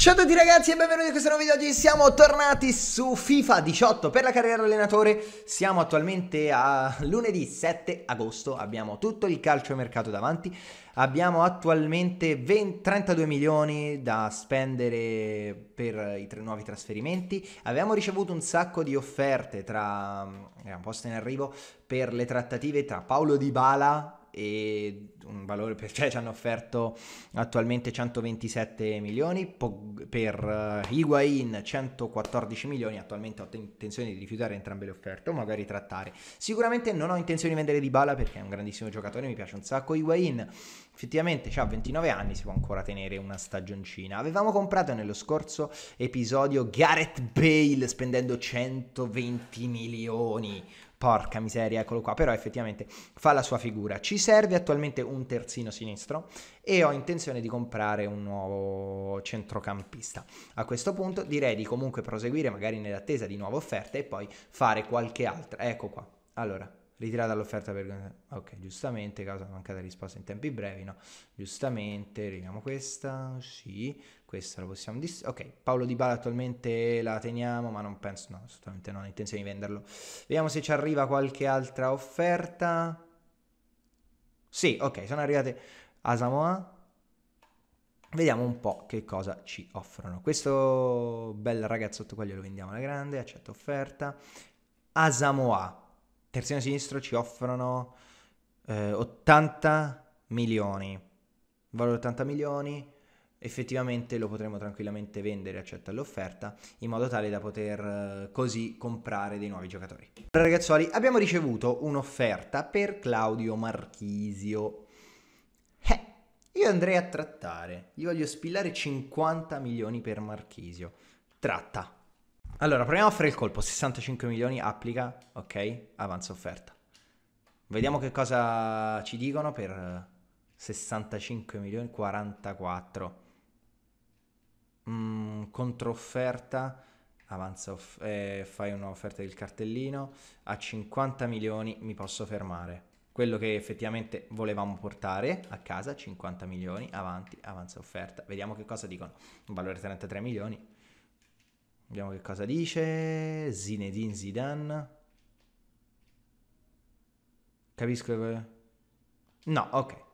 Ciao a tutti ragazzi e benvenuti in questo nuovo video, oggi siamo tornati su FIFA 18 per la carriera allenatore, siamo attualmente a lunedì 7 agosto, abbiamo tutto il calcio mercato davanti, abbiamo attualmente 20, 32 milioni da spendere per i tre nuovi trasferimenti, abbiamo ricevuto un sacco di offerte tra, era un posto in arrivo, per le trattative tra Paolo Di Bala e un valore per, cioè ci hanno offerto attualmente 127 milioni per uh, Higuain 114 milioni attualmente ho t- intenzione di rifiutare entrambe le offerte o magari trattare sicuramente non ho intenzione di vendere Dybala perché è un grandissimo giocatore mi piace un sacco Higuain effettivamente cioè, a 29 anni si può ancora tenere una stagioncina. Avevamo comprato nello scorso episodio Gareth Bale spendendo 120 milioni. Porca miseria, eccolo qua, però effettivamente fa la sua figura. Ci serve attualmente un terzino sinistro e ho intenzione di comprare un nuovo centrocampista. A questo punto direi di comunque proseguire magari nell'attesa di nuove offerte e poi fare qualche altra. Ecco qua. Allora, ritirata l'offerta per... Ok, giustamente, causa mancata risposta in tempi brevi, no? Giustamente, riviamo questa, sì, questa la possiamo... Dis- ok, Paolo Di Bala attualmente la teniamo, ma non penso, no, assolutamente non ho intenzione di venderlo. Vediamo se ci arriva qualche altra offerta. Sì, ok, sono arrivate a Samoa. Vediamo un po' che cosa ci offrono. Questo bel ragazzotto qua glielo vendiamo alla grande, accetta offerta. Asamoa, terzino sinistro ci offrono eh, 80 milioni, valore 80 milioni, effettivamente lo potremo tranquillamente vendere accetta l'offerta in modo tale da poter eh, così comprare dei nuovi giocatori. Ragazzuoli, abbiamo ricevuto un'offerta per Claudio Marchisio. Eh, io andrei a trattare, gli voglio spillare 50 milioni per Marchisio. Tratta. Allora, proviamo a fare il colpo. 65 milioni, applica, ok, avanza offerta. Vediamo che cosa ci dicono per 65 eh, milioni, 44. Mm, controfferta, avanza off- eh, fai un'offerta del cartellino. A 50 milioni mi posso fermare. Quello che effettivamente volevamo portare a casa, 50 milioni, avanti, avanza offerta. Vediamo che cosa dicono. Un valore 33 milioni Vediamo che cosa dice. Zinedine Zidane. Capisco che... No, ok.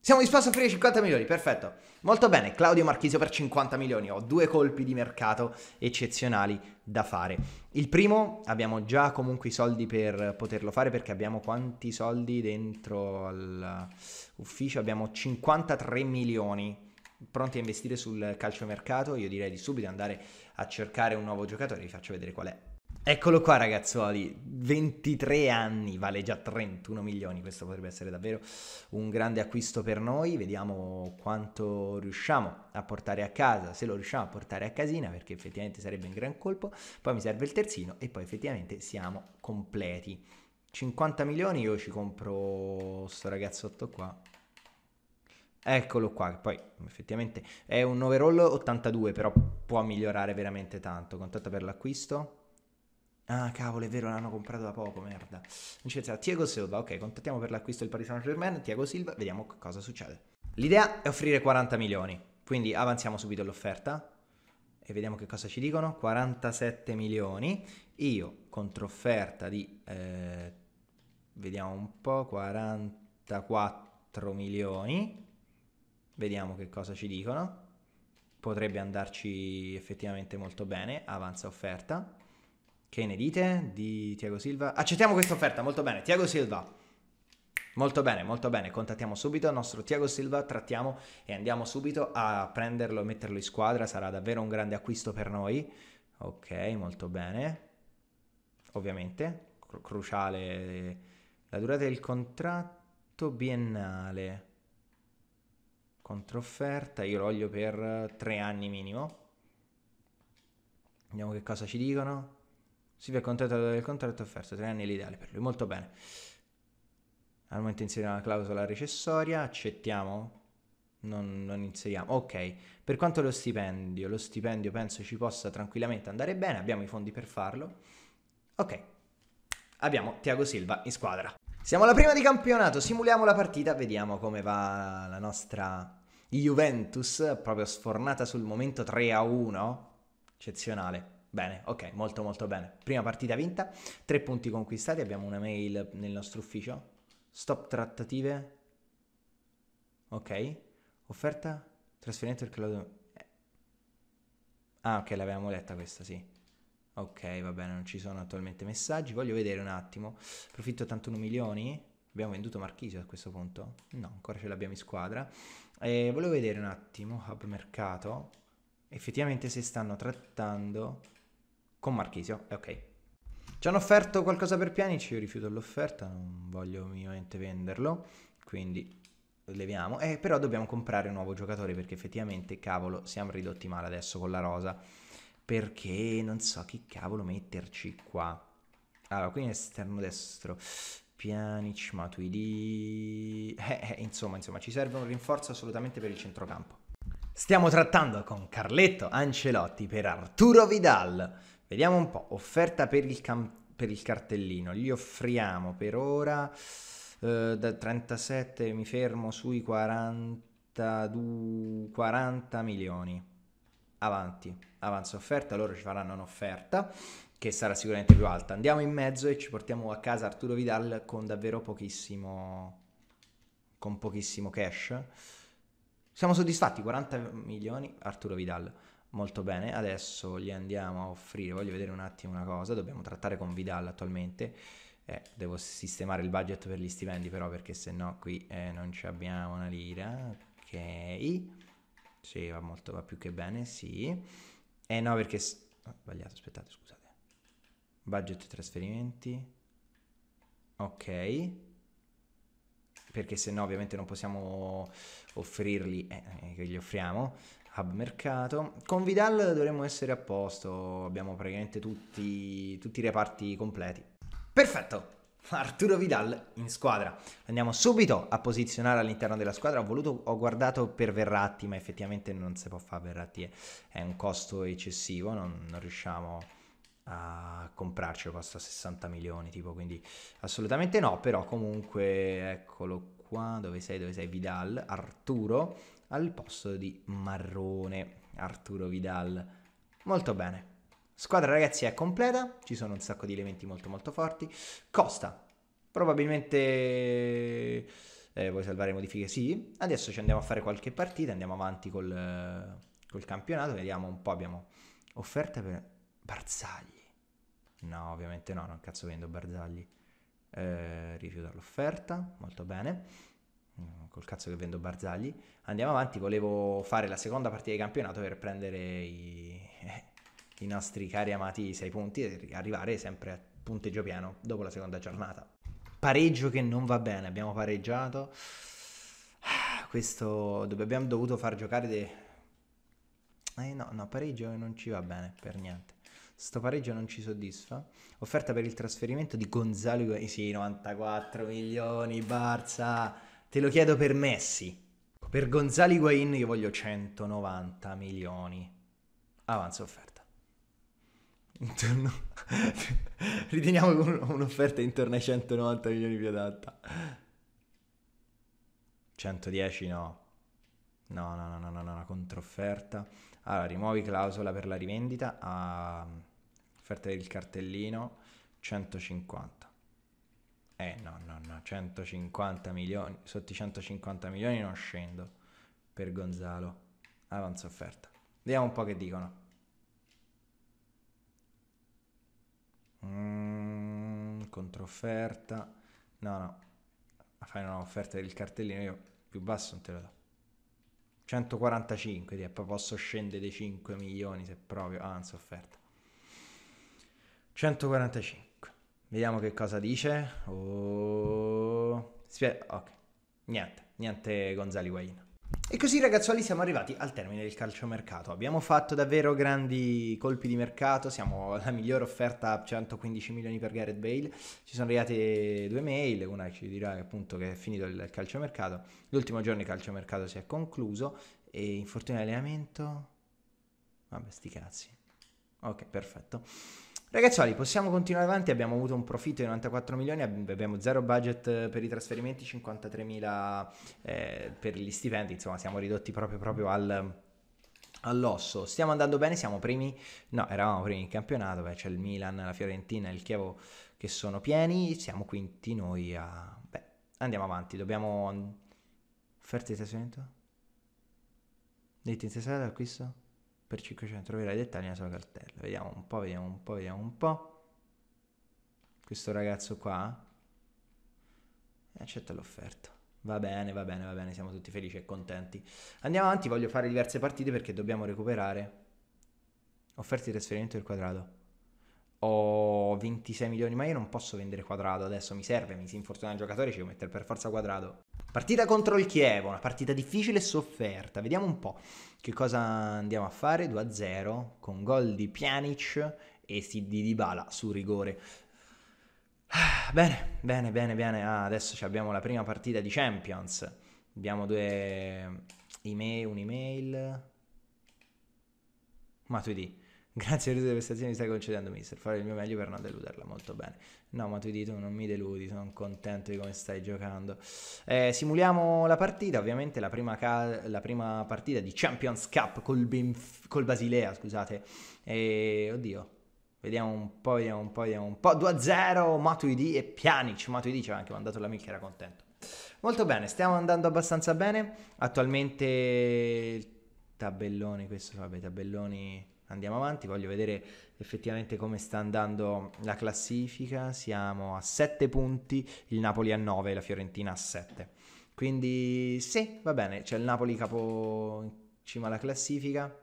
Siamo disposti a offrire 50 milioni, perfetto. Molto bene, Claudio Marchisio per 50 milioni. Ho due colpi di mercato eccezionali da fare. Il primo, abbiamo già comunque i soldi per poterlo fare perché abbiamo quanti soldi dentro all'ufficio? Abbiamo 53 milioni pronti a investire sul calciomercato. Io direi di subito andare a cercare un nuovo giocatore, vi faccio vedere qual è. Eccolo qua ragazzuoli, 23 anni, vale già 31 milioni, questo potrebbe essere davvero un grande acquisto per noi, vediamo quanto riusciamo a portare a casa, se lo riusciamo a portare a casina perché effettivamente sarebbe un gran colpo, poi mi serve il terzino e poi effettivamente siamo completi. 50 milioni io ci compro sto ragazzotto qua, eccolo qua, che poi effettivamente è un overall 82 però può migliorare veramente tanto. Contatto per l'acquisto. Ah, cavolo, è vero, l'hanno comprato da poco, merda. Vincenzo, Tiago Silva, ok, contattiamo per l'acquisto il Paris Saint-Germain, Tiago Silva, vediamo cosa succede. L'idea è offrire 40 milioni, quindi avanziamo subito l'offerta e vediamo che cosa ci dicono. 47 milioni, io controfferta di, eh, vediamo un po', 44 milioni, vediamo che cosa ci dicono potrebbe andarci effettivamente molto bene, avanza offerta. Che ne dite di Tiago Silva? Accettiamo questa offerta, molto bene. Tiago Silva, molto bene, molto bene. Contattiamo subito il nostro Tiago Silva, trattiamo e andiamo subito a prenderlo e metterlo in squadra. Sarà davvero un grande acquisto per noi. Ok, molto bene. Ovviamente, cruciale la durata del contratto biennale. Controfferta, io lo voglio per tre anni minimo. Vediamo che cosa ci dicono. Silvia è contento del contratto offerto, tre anni è l'ideale per lui, molto bene. Al momento inseriamo la clausola recessoria, accettiamo? Non, non, inseriamo. Ok, per quanto lo stipendio, lo stipendio penso ci possa tranquillamente andare bene, abbiamo i fondi per farlo. Ok, abbiamo Tiago Silva in squadra. Siamo alla prima di campionato, simuliamo la partita, vediamo come va la nostra Juventus, proprio sfornata sul momento 3 a 1. Eccezionale. Bene, ok, molto molto bene. Prima partita vinta, tre punti conquistati, abbiamo una mail nel nostro ufficio. Stop trattative. Ok. Offerta, trasferimento del cloud. Eh. Ah, ok, l'avevamo letta questa, sì. Ok, va bene, non ci sono attualmente messaggi. Voglio vedere un attimo. Profitto 81 milioni. Abbiamo venduto Marchisio a questo punto? No, ancora ce l'abbiamo in squadra. Eh, volevo vedere un attimo Hub Mercato. Effettivamente se stanno trattando con Marchisio. Eh, ok. Ci hanno offerto qualcosa per Pianic, io rifiuto l'offerta, non voglio minimamente venderlo. Quindi leviamo. Eh, però dobbiamo comprare un nuovo giocatore perché effettivamente, cavolo, siamo ridotti male adesso con la rosa perché non so che cavolo metterci qua. Allora, qui in esterno destro. Pjanic, Matuidi... Eh, eh, insomma, insomma, ci serve un rinforzo assolutamente per il centrocampo. Stiamo trattando con Carletto Ancelotti per Arturo Vidal. Vediamo un po', offerta per il, per il cartellino. Gli offriamo per ora eh, da 37, mi fermo sui 42, 40 milioni avanti, avanza offerta, loro ci faranno un'offerta che sarà sicuramente più alta. Andiamo in mezzo e ci portiamo a casa Arturo Vidal con davvero pochissimo con pochissimo cash. Siamo soddisfatti, 40 milioni Arturo Vidal. Molto bene, adesso gli andiamo a offrire, voglio vedere un attimo una cosa, dobbiamo trattare con Vidal attualmente. Eh, devo sistemare il budget per gli stipendi però perché se no qui eh, non ci abbiamo una lira. Ok. Sì, va molto, va più che bene, sì. Eh no, perché... Ho oh, ah, sbagliato, aspettate, scusate. Budget trasferimenti. Ok. Perché se no ovviamente non possiamo offrirli, eh, eh, che gli offriamo. Hub mercato. Con Vidal dovremmo essere a posto, abbiamo praticamente tutti, tutti i reparti completi. Perfetto! Arturo Vidal in squadra. Andiamo subito a posizionare all'interno della squadra. Ho, voluto, ho guardato per Verratti, ma effettivamente non si può fare. Verratti eh. è, un costo eccessivo, non, non riusciamo a comprarci, costa 60 milioni, tipo, quindi assolutamente no, però comunque eccolo qua, dove sei, dove sei Vidal, Arturo al posto di Marrone, Arturo Vidal. Molto bene. Squadra ragazzi è completa, ci sono un sacco di elementi molto molto forti. Costa, probabilmente eh, vuoi salvare modifiche? Sì. Adesso ci andiamo a fare qualche partita, andiamo avanti col, col campionato, vediamo un po', abbiamo offerte per Barzagli. No, ovviamente no, non cazzo vendo Barzagli. Eh, rifiuta l'offerta, molto bene mm, col cazzo che vendo Barzagli. Andiamo avanti, volevo fare la seconda partita di campionato per prendere i... Eh, i nostri cari amati 6 punti e arrivare sempre a punteggio piano dopo la seconda giornata. Pareggio che non va bene, abbiamo pareggiato. Ah, questo abbiamo dovuto far giocare dei... Eh no, no, pareggio non ci va bene per niente. Sto pareggio non ci soddisfa. Offerta per il trasferimento di Gonzalo eh Sì, 94 milioni, Barza. Te lo chiedo per Messi. Per Gonzalo Higuain io voglio 190 milioni. Avanza offerta intorno... riteniamo che un'offerta intorno ai 190 milioni più adatta. 110 no. No, no, no, no, no, no, una controfferta. Allora, rimuovi clausola per la rivendita a ah, offerta del cartellino 150. Eh no, no, no, 150 milioni, sotto i 150 milioni non scendo per Gonzalo. Avanza offerta. Vediamo un po' che dicono. controfferta. No, no, fai un'offerta del cartellino, io più basso non te lo do. 145, ti poi posso scendere dei 5 milioni se proprio, anzi ah, offerta. 145. Vediamo che cosa dice. Oh. Spie- ok. Niente, niente Gonzali Guaino. E così ragazzuoli siamo arrivati al termine del calciomercato. Abbiamo fatto davvero grandi colpi di mercato, siamo la migliore offerta a 115 milioni per Gareth Bale. Ci sono arrivate due mail, una ci dirà appunto che è finito il calciomercato. L'ultimo giorno il calciomercato si è concluso e infortunio di allenamento... Vabbè, sti cazzi. Ok, perfetto. Ragazzuoli, possiamo continuare avanti. Abbiamo avuto un profitto di 94 milioni, abbiamo zero budget eh, per i trasferimenti, 53 mila eh, per gli stipendi. Insomma, siamo ridotti proprio, proprio al, all'osso. Stiamo andando bene, siamo primi. No, eravamo primi in campionato. Beh, c'è il Milan, la Fiorentina e il Chievo che sono pieni. Siamo quinti noi a. Beh, andiamo avanti. Dobbiamo. Offerte di trasferimento? Date interessate all'acquisto? per 500 troverai dettagli nella sua cartella. Vediamo un po', vediamo un po', vediamo un po'. Questo ragazzo qua eh, accetta l'offerta. Va bene, va bene, va bene, siamo tutti felici e contenti. Andiamo avanti, voglio fare diverse partite perché dobbiamo recuperare. Offerte di trasferimento del quadrato. Ho 26 milioni, ma io non posso vendere quadrato adesso, mi serve, mi si infortuna il giocatore, ci devo mettere per forza quadrato. Partita contro il Chievo, una partita difficile e sofferta. Vediamo un po' che cosa andiamo a fare. 2-0 con gol di Pjanic e di Dybala su rigore. Bene, bene, bene, bene. Ah, adesso abbiamo la prima partita di Champions. Abbiamo due email, un'email. Matuidi. Grazie per tutte le prestazioni che stai concedendo, mister. Farò il mio meglio per non deluderla. Molto bene. No, ma tu di non mi deludi, sono contento di come stai giocando. Eh, simuliamo la partita, ovviamente la prima, ca- la prima partita di Champions Cup col, Benf- col Basilea, scusate. Eh, oddio, Vediamo un po', vediamo un po', vediamo un po'. 2-0 Matuidi e Pjanic. Matuidi ci aveva anche mandato la mic, era contento. Molto bene, stiamo andando abbastanza bene. Attualmente tabelloni, questo vabbè, tabelloni andiamo avanti, voglio vedere effettivamente come sta andando la classifica, siamo a 7 punti, il Napoli a 9, la Fiorentina a 7. Quindi sì, va bene, c'è il Napoli capo in cima alla classifica.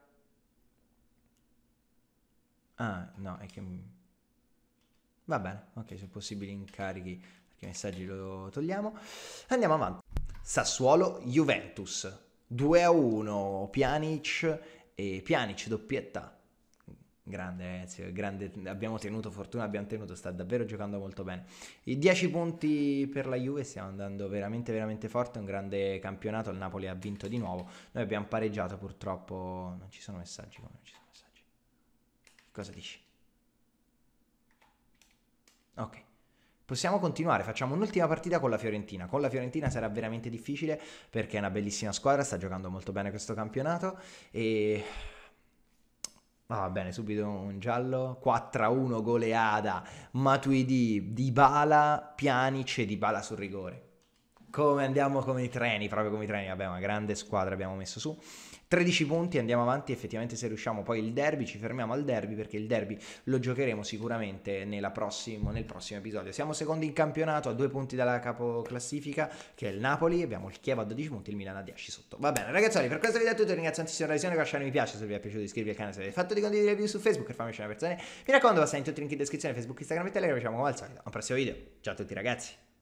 Ah, no, è che... Va bene, ok, se possibili incarichi, perché i messaggi lo togliamo. Andiamo avanti. Sassuolo Juventus 2 a 1 Pianic e Pianic doppietta Grande Ezio, grande, abbiamo tenuto fortuna, abbiamo tenuto, sta davvero giocando molto bene. I 10 punti per la Juve, stiamo andando veramente veramente forte, un grande campionato, il Napoli ha vinto di nuovo. Noi abbiamo pareggiato purtroppo, non ci sono messaggi, come non ci sono messaggi. Cosa dici? Ok. Possiamo continuare, facciamo un'ultima partita con la Fiorentina. Con la Fiorentina sarà veramente difficile perché è una bellissima squadra, sta giocando molto bene questo campionato e Ah, va bene, subito un giallo. 4-1 goleada. Matuidi, Dybala, Pjanic e Dybala sul rigore come andiamo come i treni, proprio come i treni, vabbè, una grande squadra abbiamo messo su. 13 punti, andiamo avanti, effettivamente se riusciamo poi il derby, ci fermiamo al derby perché il derby lo giocheremo sicuramente prossimo, nel prossimo episodio. Siamo secondi in campionato a due punti dalla capoclassifica che è il Napoli, abbiamo il Chievo a 12 punti, il Milan a 10 sotto. Va bene ragazzi, per questo video è tutto, ringrazio tantissimo la visione, lasciate un mi piace se vi è piaciuto, iscrivervi al canale se avete fatto di condividere video su Facebook e farmi una persone. Mi raccomando, passate in tutti i link in descrizione, Facebook, Instagram e Telegram, ci vediamo come al solito. A un prossimo video, ciao a tutti ragazzi.